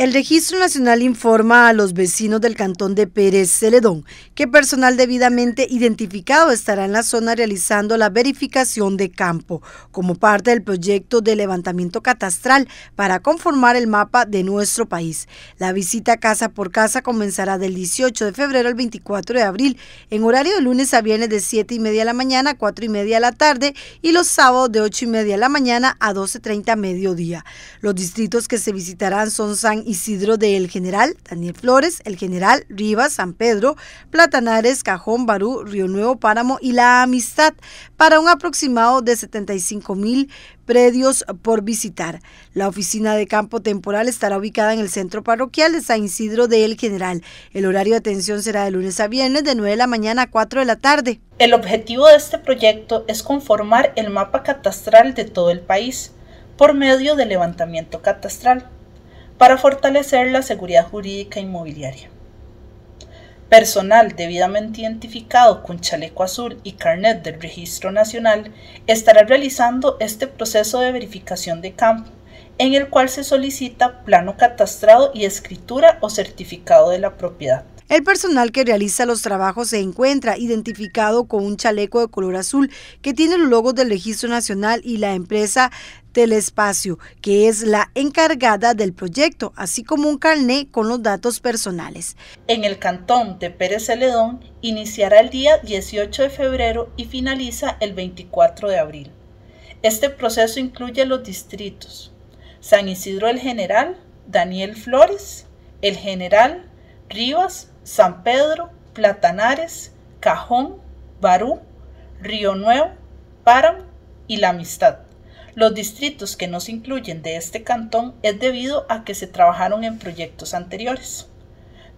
El Registro Nacional informa a los vecinos del cantón de Pérez Celedón que personal debidamente identificado estará en la zona realizando la verificación de campo como parte del proyecto de levantamiento catastral para conformar el mapa de nuestro país. La visita casa por casa comenzará del 18 de febrero al 24 de abril en horario de lunes a viernes de 7 y media de la mañana a 4 y media de la tarde y los sábados de 8 y media de la mañana a 12.30 mediodía. Los distritos que se visitarán son San Isidro de El General, Daniel Flores, El General, Rivas, San Pedro, Platanares, Cajón, Barú, Río Nuevo, Páramo y La Amistad, para un aproximado de 75 mil predios por visitar. La oficina de campo temporal estará ubicada en el centro parroquial de San Isidro de El General. El horario de atención será de lunes a viernes de 9 de la mañana a 4 de la tarde. El objetivo de este proyecto es conformar el mapa catastral de todo el país por medio del levantamiento catastral para fortalecer la seguridad jurídica inmobiliaria. Personal debidamente identificado con chaleco azul y carnet del Registro Nacional estará realizando este proceso de verificación de campo, en el cual se solicita plano catastrado y escritura o certificado de la propiedad. El personal que realiza los trabajos se encuentra identificado con un chaleco de color azul que tiene los logos del Registro Nacional y la empresa Telespacio, que es la encargada del proyecto, así como un carné con los datos personales. En el cantón de Pérez Celedón iniciará el día 18 de febrero y finaliza el 24 de abril. Este proceso incluye los distritos San Isidro el General, Daniel Flores, El General, Rivas, San Pedro, Platanares, Cajón, Barú, Río Nuevo, Páramo y La Amistad. Los distritos que no se incluyen de este cantón es debido a que se trabajaron en proyectos anteriores.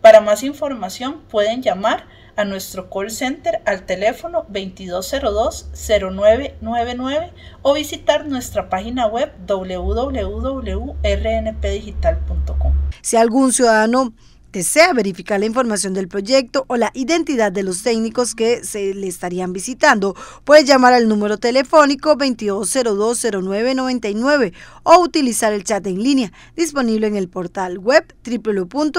Para más información pueden llamar a nuestro call center al teléfono 2202-0999 o visitar nuestra página web www.rnpdigital.com. Si algún ciudadano desea verificar la información del proyecto o la identidad de los técnicos que se le estarían visitando, puede llamar al número telefónico 22020999 o utilizar el chat en línea disponible en el portal web www.rnp.go.cr.